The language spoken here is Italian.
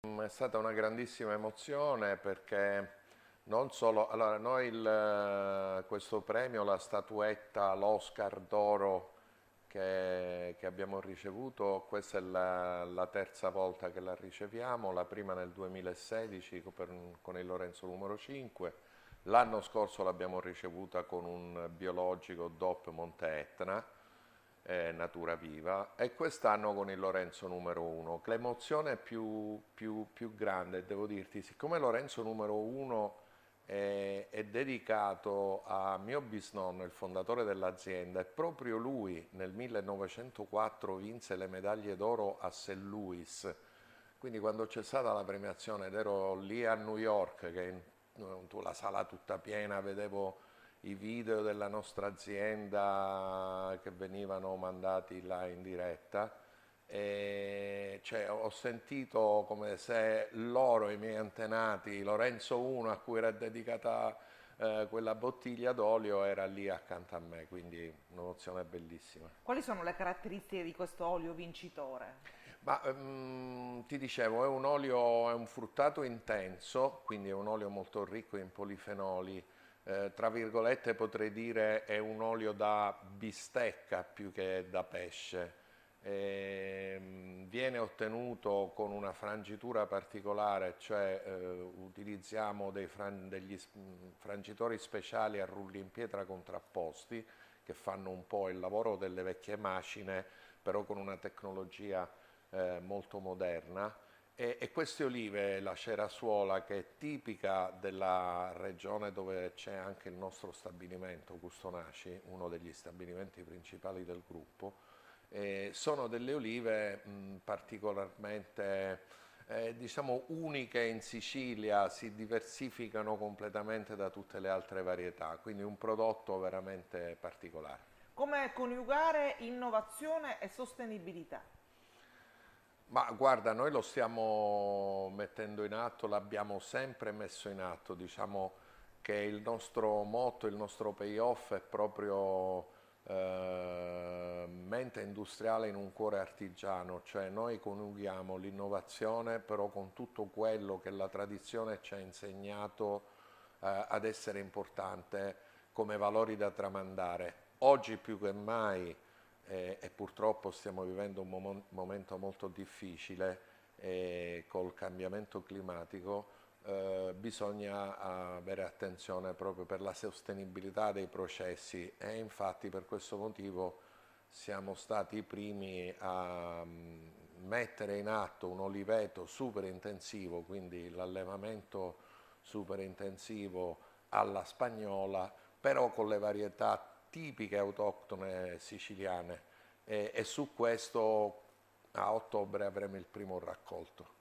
È stata una grandissima emozione perché non solo, allora noi il, eh, questo premio, la statuetta, l'Oscar d'oro che, che, abbiamo ricevuto, questa è la, la terza volta che la riceviamo, la prima nel 2016 per, con il Lorenzo numero 5, l'anno scorso l'abbiamo ricevuta con un biologico DOP Monte Etna, eh, Natura Viva e quest'anno con il Lorenzo numero 1. L'emozione più, più, più grande, devo dirti, siccome Lorenzo numero 1 è, è dedicato a mio bisnonno, il fondatore dell'azienda, e proprio lui nel 1904 vinse le medaglie d'oro a St. Louis. Quindi quando c'è stata la premiazione ed ero lì a New York, che eh, la sala tutta piena, vedevo i video della nostra azienda che venivano mandati là in diretta. E cioè, ho sentito come se loro, i miei antenati, Lorenzo 1 a cui era dedicata eh, quella bottiglia d'olio era lì accanto a me, quindi un'emozione bellissima. Quali sono le caratteristiche di questo olio vincitore? Ma, um, ti dicevo, è un olio, è un fruttato intenso, quindi è un olio molto ricco in polifenoli eh, tra virgolette potrei dire è un olio da bistecca più che da pesce. E, ehm, viene ottenuto con una frangitura particolare, cioè eh, utilizziamo fran degli mm, frangitori speciali a rulli in pietra contrapposti che fanno un po' il lavoro delle vecchie macine, però con una tecnologia eh, molto moderna e, e, queste olive, la cerasuola, che è tipica della regione dove c'è anche il nostro stabilimento Gustonaci, uno degli stabilimenti principali del gruppo, eh, sono delle olive mh, particolarmente eh, diciamo uniche in Sicilia, si diversificano completamente da tutte le altre varietà, quindi un prodotto veramente particolare. Come coniugare innovazione e sostenibilità? Ma guarda, noi lo stiamo mettendo in atto, l'abbiamo sempre messo in atto, diciamo che il nostro motto, il nostro payoff è proprio eh, mente industriale in un cuore artigiano, cioè noi coniughiamo l'innovazione però con tutto quello che la tradizione ci ha insegnato eh, ad essere importante come valori da tramandare. Oggi più che mai eh, e purtroppo stiamo vivendo un momento molto difficile e col cambiamento climatico eh, bisogna eh, avere attenzione proprio per la sostenibilità dei processi e infatti per questo motivo siamo stati i primi a mm, mettere in atto un oliveto super intensivo, quindi l'allevamento super intensivo alla spagnola, però con le varietà tipiche autoctone siciliane e, e su questo a ottobre avremo il primo raccolto.